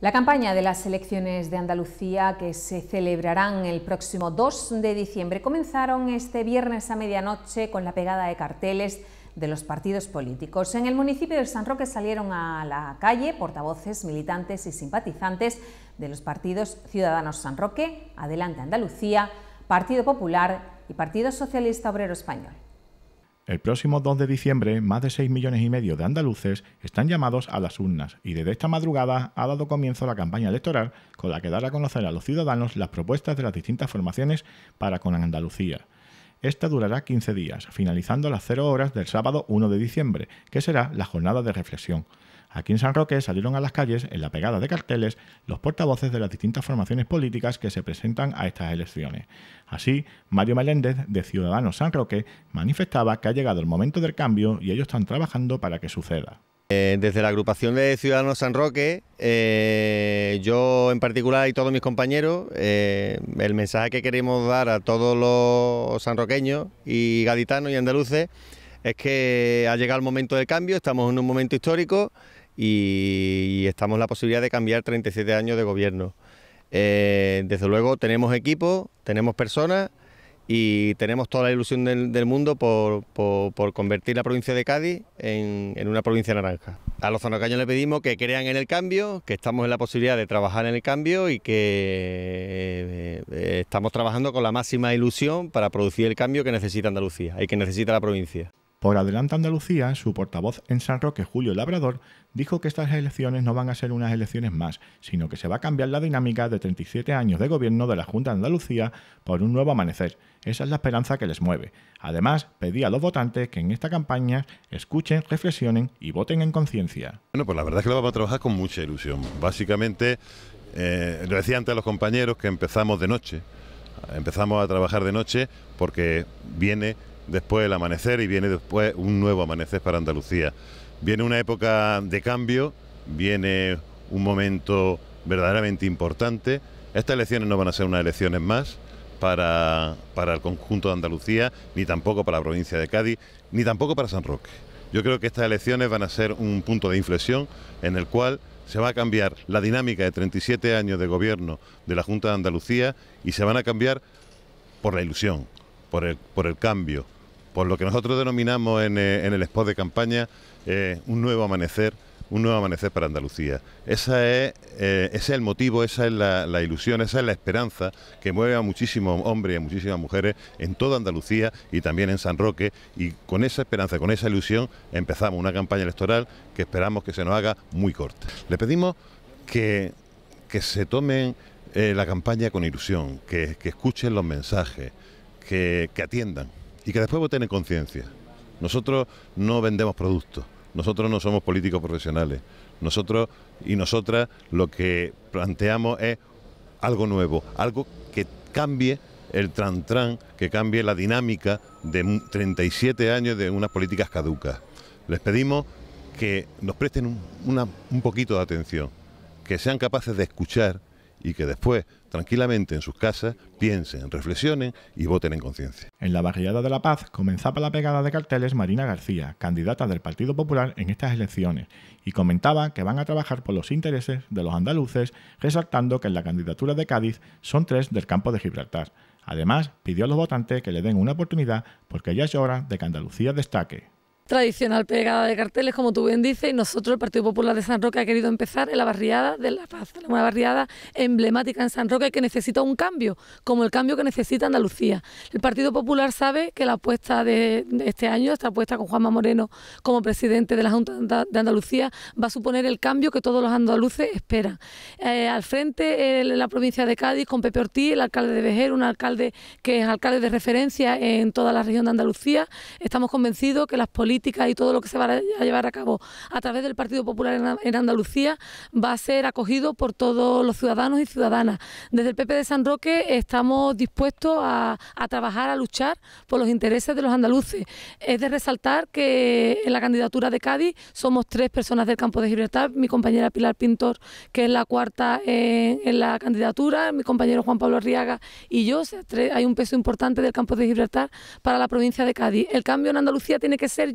La campaña de las elecciones de Andalucía, que se celebrarán el próximo 2 de diciembre, comenzaron este viernes a medianoche con la pegada de carteles de los partidos políticos. En el municipio de San Roque salieron a la calle portavoces, militantes y simpatizantes de los partidos Ciudadanos San Roque, Adelante Andalucía, Partido Popular y Partido Socialista Obrero Español. El próximo 2 de diciembre, más de 6 millones y medio de andaluces están llamados a las urnas y desde esta madrugada ha dado comienzo la campaña electoral con la que dará a conocer a los ciudadanos las propuestas de las distintas formaciones para con Andalucía. Esta durará 15 días, finalizando las 0 horas del sábado 1 de diciembre, que será la jornada de reflexión. Aquí en San Roque salieron a las calles, en la pegada de carteles, los portavoces de las distintas formaciones políticas que se presentan a estas elecciones. Así, Mario Meléndez, de Ciudadanos San Roque, manifestaba que ha llegado el momento del cambio y ellos están trabajando para que suceda. Eh, desde la agrupación de Ciudadanos San Roque, eh, yo en particular y todos mis compañeros, eh, el mensaje que queremos dar a todos los sanroqueños y gaditanos y andaluces es que ha llegado el momento del cambio, estamos en un momento histórico y, estamos en la posibilidad de cambiar 37 años de gobierno. Eh, desde luego tenemos equipo, tenemos personas y tenemos toda la ilusión del, mundo por, convertir la provincia de Cádiz en, una provincia naranja. A los zanacaños le pedimos que crean en el cambio, que estamos en la posibilidad de trabajar en el cambio y que eh, eh, estamos trabajando con la máxima ilusión para producir el cambio que necesita Andalucía y que necesita la provincia. Por Adelante Andalucía, su portavoz en San Roque, Julio Labrador, dijo que estas elecciones no van a ser unas elecciones más, sino que se va a cambiar la dinámica de 37 años de gobierno de la Junta de Andalucía por un nuevo amanecer. Esa es la esperanza que les mueve. Además, pedí a los votantes que en esta campaña escuchen, reflexionen y voten en conciencia. Bueno, pues la verdad es que lo vamos a trabajar con mucha ilusión. Básicamente, eh, lo decía antes a los compañeros que empezamos de noche. Empezamos a trabajar de noche porque viene después del amanecer y viene después un nuevo amanecer para Andalucía. Viene una época de cambio, viene un momento verdaderamente importante. Estas elecciones no van a ser unas elecciones más para, para el conjunto de Andalucía, ni tampoco para la provincia de Cádiz, ni tampoco para San Roque. Yo creo que estas elecciones van a ser un punto de inflexión en el cual se va a cambiar la dinámica de 37 años de gobierno de la Junta de Andalucía y se van a cambiar por la ilusión, por el, cambio, por lo que nosotros denominamos en, eh, el spot de campaña eh, un nuevo amanecer, un nuevo amanecer para Andalucía. Esa es, eh, ese es el motivo, esa es la, ilusión, esa es la esperanza que mueve a muchísimos hombres y a muchísimas mujeres en toda Andalucía y también en San Roque. Y con esa esperanza, con esa ilusión, empezamos una campaña electoral que esperamos que se nos haga muy corta. Le pedimos que, que se tomen la campaña con ilusión, que, que escuchen los mensajes que, atiendan y que después voten en conciencia. Nosotros no vendemos productos, nosotros no somos políticos profesionales, nosotros y nosotras lo que planteamos es algo nuevo, algo que cambie el tran que cambie la dinámica de 37 años de unas políticas caducas. Les pedimos que nos presten un poquito de atención, que sean capaces de escuchar y que después, tranquilamente en sus casas, piensen, reflexionen y voten en conciencia. En la barriada de La Paz comenzaba la pegada de carteles Marina García, candidata del Partido Popular en estas elecciones, y comentaba que van a trabajar por los intereses de los andaluces, resaltando que en la candidatura de Cádiz son tres del campo de Gibraltar. Además, pidió a los votantes que le den una oportunidad porque ya es hora de que Andalucía destaque tradicional pegada de carteles, como tú bien dices, y nosotros, el Partido Popular de San Roque, ha querido empezar en la barriada de La Paz, una barriada emblemática en San Roque que necesita un cambio, como el cambio que necesita Andalucía. El Partido Popular sabe que la apuesta de, este año, esta apuesta con Juanma Moreno como presidente de la Junta de Andalucía, va a suponer el cambio que todos los andaluces esperan. Eh, al frente, en la provincia de Cádiz, con Pepe Ortiz, el alcalde de Vejer, un alcalde que es alcalde de referencia en toda la región de Andalucía, estamos convencidos que las políticas y todo lo que se va a llevar a cabo a través del Partido Popular en Andalucía va a ser acogido por todos los ciudadanos y ciudadanas. Desde el PP de San Roque estamos dispuestos a, trabajar, a luchar por los intereses de los andaluces. Es de resaltar que en la candidatura de Cádiz somos tres personas del campo de Gibraltar, mi compañera Pilar Pintor, que es la cuarta en, la candidatura, mi compañero Juan Pablo Arriaga y yo, hay un peso importante del campo de Gibraltar para la provincia de Cádiz. El cambio en Andalucía tiene que ser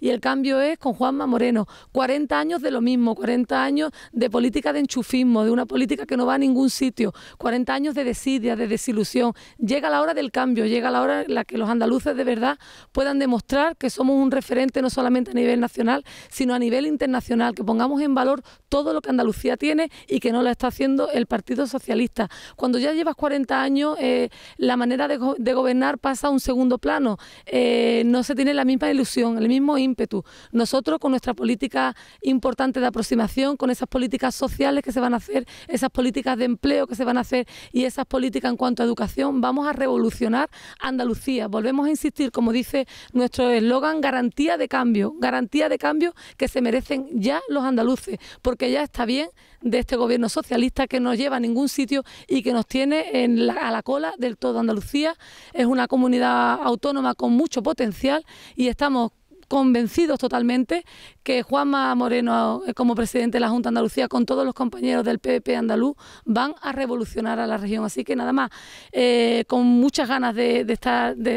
y el cambio es con Juanma Moreno. 40 años de lo mismo, 40 años de política de enchufismo, de una política que no va a ningún sitio, 40 años de desidia, de desilusión. Llega la hora del cambio, llega la hora en la que los andaluces de verdad puedan demostrar que somos un referente no solamente a nivel nacional, sino a nivel internacional, que pongamos en valor todo lo que Andalucía tiene y que no lo está haciendo el Partido Socialista. Cuando ya llevas 40 años, eh, la manera de, gobernar pasa a un segundo plano. Eh, no se tiene la misma ilusión, mismo ímpetu. Nosotros con nuestra política importante de aproximación, con esas políticas sociales que se van a hacer, esas políticas de empleo que se van a hacer y esas políticas en cuanto a educación, vamos a revolucionar Andalucía. Volvemos a insistir, como dice nuestro eslogan, garantía de cambio, garantía de cambio que se merecen ya los andaluces, porque ya está bien de este gobierno socialista que no lleva a ningún sitio y que nos tiene en a la cola del todo. Andalucía es una comunidad autónoma con mucho potencial y estamos convencidos totalmente que Juanma Moreno, eh, como presidente de la Junta de Andalucía, con todos los compañeros del PP andaluz, van a revolucionar a la región. Así que nada más, eh, con muchas ganas de,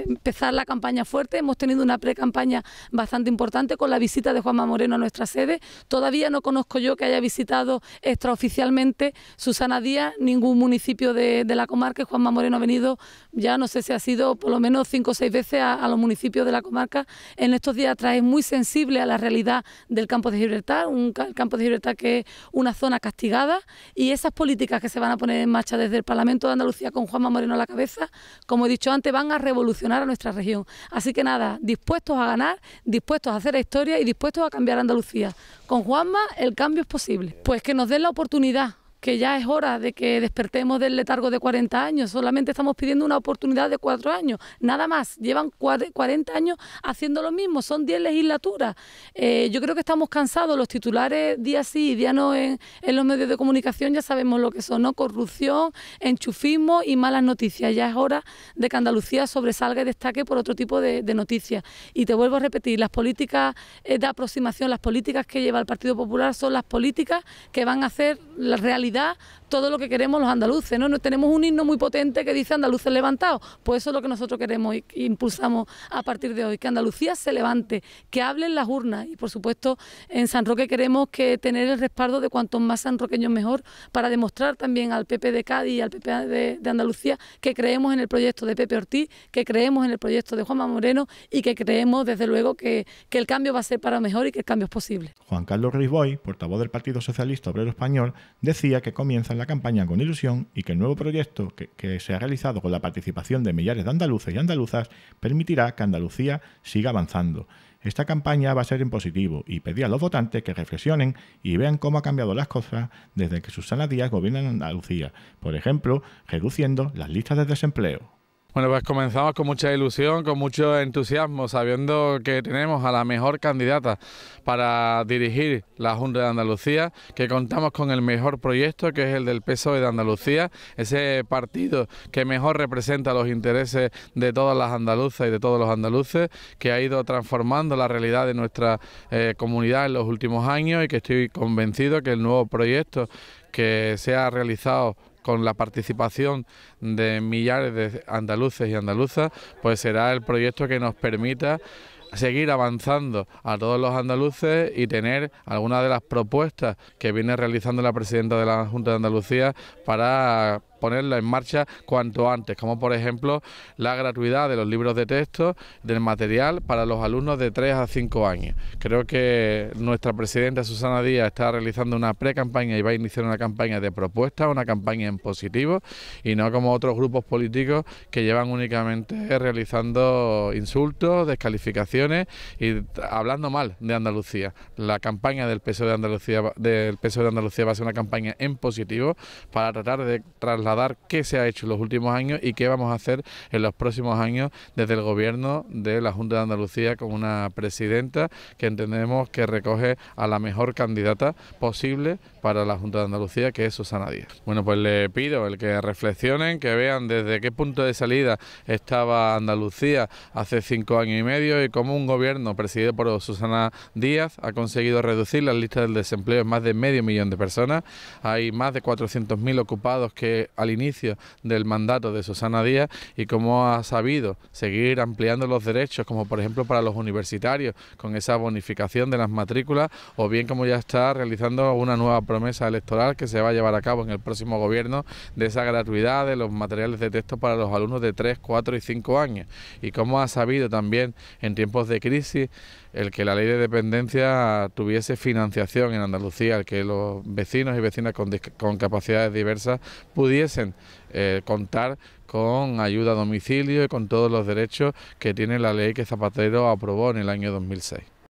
empezar la campaña fuerte. Hemos tenido una pre-campaña bastante importante con la visita de Juanma Moreno a nuestra sede. Todavía no conozco yo que haya visitado extraoficialmente Susana Díaz, ningún municipio de, la comarca. Juanma Moreno ha venido, ya no sé si ha sido por lo menos cinco o seis veces a los municipios de la comarca en estos días es muy sensible a la realidad del campo de Gibraltar, un campo de Gibraltar que es una zona castigada y esas políticas que se van a poner en marcha desde el Parlamento de Andalucía con Juanma Moreno a la cabeza, como he dicho antes, van a revolucionar a nuestra región. Así que nada, dispuestos a ganar, dispuestos a hacer historia y dispuestos a cambiar Andalucía. Con Juanma el cambio es posible. Pues que nos den la oportunidad que ya es hora de que despertemos del letargo de 40 años. Solamente estamos pidiendo una oportunidad de cuatro años, nada más. Llevan 40 años haciendo lo mismo, son 10 legislaturas. Eh, yo creo que estamos cansados, los titulares día sí y día no en, los medios de comunicación ya sabemos lo que son, ¿no? Corrupción, enchufismo y malas noticias. Ya es hora de que Andalucía sobresalga y destaque por otro tipo de, de noticias. Y te vuelvo a repetir, las políticas eh, de aproximación, las políticas que lleva el Partido Popular son las políticas que van a hacer la realidad todo lo que queremos los andaluces, ¿no? Tenemos un himno muy potente que dice andaluces levantados, pues eso es lo que nosotros queremos e impulsamos a partir de hoy, que Andalucía se levante, que hablen las urnas y por supuesto en San Roque queremos que tener el respaldo de cuantos más sanroqueños mejor para demostrar también al PP de Cádiz y al PP de, Andalucía que creemos en el proyecto de Pepe Ortiz, que creemos en el proyecto de Juanma Moreno y que creemos desde luego que, que el cambio va a ser para mejor y que el cambio es posible. Juan Carlos Risboy, portavoz del Partido Socialista Obrero Español, decía que comienzan la campaña con ilusión y que el nuevo proyecto que, se ha realizado con la participación de millares de andaluces y andaluzas permitirá que Andalucía siga avanzando. Esta campaña va a ser en positivo y pedir a los votantes que reflexionen y vean cómo ha cambiado las cosas desde que Susana Díaz gobierna en Andalucía, por ejemplo, reduciendo las listas de desempleo. Bueno, pues comenzamos con mucha ilusión, con mucho entusiasmo, sabiendo que tenemos a la mejor candidata para dirigir la Junta de Andalucía, que contamos con el mejor proyecto, que es el del PSOE de Andalucía, ese partido que mejor representa los intereses de todas las andaluzas y de todos los andaluces, que ha ido transformando la realidad de nuestra eh, comunidad en los últimos años y que estoy convencido que el nuevo proyecto que se ha realizado con la participación de millares de andaluces y andaluzas, pues será el proyecto que nos permita seguir avanzando a todos los andaluces y tener algunas de las propuestas que viene realizando la presidenta de la Junta de Andalucía para ponerla en marcha cuanto antes, como por ejemplo la gratuidad de los libros de texto, del material para los alumnos de 3 a 5 años. Creo que nuestra presidenta Susana Díaz está realizando una pre-campaña y va a iniciar una campaña de propuestas, una campaña en positivo y no como otros grupos políticos que llevan únicamente realizando insultos, descalificaciones y hablando mal de Andalucía. La campaña del PSOE de Andalucía, del e de Andalucía va a ser una campaña en positivo para tratar de trasladar dar qué se ha hecho en los últimos años y qué vamos a hacer en los próximos años desde el gobierno de la Junta de Andalucía con una presidenta que entendemos que recoge a la mejor candidata posible para la Junta de Andalucía, que es Susana Díaz. Bueno, pues le pido el que reflexionen, que vean desde qué punto de salida estaba Andalucía hace cinco años y medio y cómo un gobierno presidido por Susana Díaz ha conseguido reducir las listas del desempleo en más de medio millón de personas. Hay más de 400.000 ocupados que al inicio del mandato de Susana Díaz y cómo ha sabido seguir ampliando los derechos, como por ejemplo para los universitarios, con esa bonificación de las matrículas, o bien como ya está realizando una nueva promesa electoral que se va a llevar a cabo en el próximo gobierno de esa gratuidad de los materiales de texto para los alumnos de 3, 4 y 5 años. Y cómo ha sabido también en tiempos de crisis el que la ley de dependencia tuviese financiación en Andalucía, el que los vecinos y vecinas con capacidades diversas pudiesen eh, contar con ayuda a domicilio y con todos los derechos que tiene la ley que Zapatero aprobó en el año 2006.